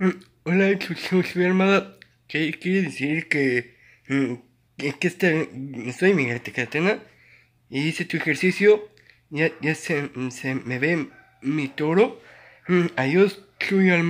Mm, hola, soy Armada. ¿Qué quiere decir que, mm, que este, mm, estoy Miguel Tecatena? Y hice tu ejercicio. Ya, se, me ve mi toro. Adiós, soy Armada.